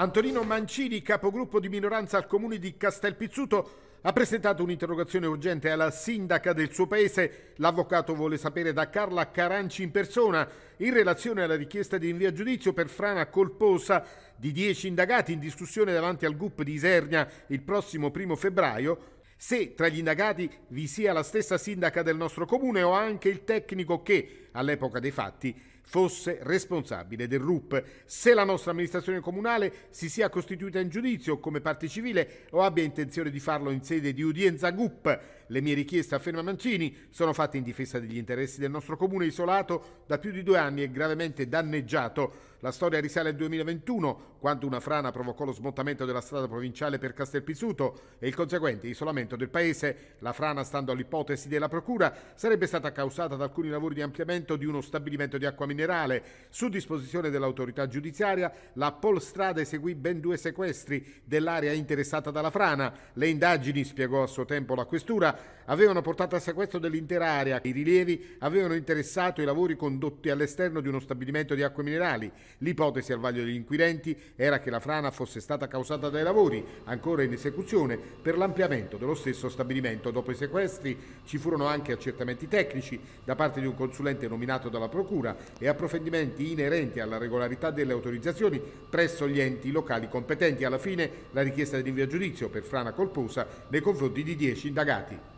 Antonino Mancini, capogruppo di minoranza al comune di Castelpizzuto, ha presentato un'interrogazione urgente alla sindaca del suo paese. L'avvocato vuole sapere da Carla Caranci in persona in relazione alla richiesta di invio a giudizio per frana colposa di 10 indagati in discussione davanti al GUP di Isernia il prossimo primo febbraio se tra gli indagati vi sia la stessa sindaca del nostro comune o anche il tecnico che, all'epoca dei fatti, fosse responsabile del RUP. Se la nostra amministrazione comunale si sia costituita in giudizio come parte civile o abbia intenzione di farlo in sede di udienza GUP, le mie richieste, afferma Mancini, sono fatte in difesa degli interessi del nostro comune isolato da più di due anni e gravemente danneggiato. La storia risale al 2021, quando una frana provocò lo smottamento della strada provinciale per Castelpisuto e il conseguente isolamento del paese. La frana, stando all'ipotesi della procura, sarebbe stata causata da alcuni lavori di ampliamento di uno stabilimento di acqua minerale. Su disposizione dell'autorità giudiziaria, la Polstrada eseguì ben due sequestri dell'area interessata dalla frana. Le indagini, spiegò a suo tempo la questura, avevano portato al sequestro dell'intera area. I rilievi avevano interessato i lavori condotti all'esterno di uno stabilimento di acque minerali. L'ipotesi al vaglio degli inquirenti era che la frana fosse stata causata dai lavori ancora in esecuzione per l'ampliamento dello stesso stabilimento. Dopo i sequestri ci furono anche accertamenti tecnici da parte di un consulente nominato dalla Procura e approfondimenti inerenti alla regolarità delle autorizzazioni presso gli enti locali competenti. Alla fine la richiesta di rinvio a giudizio per frana colposa nei confronti di 10 indagati.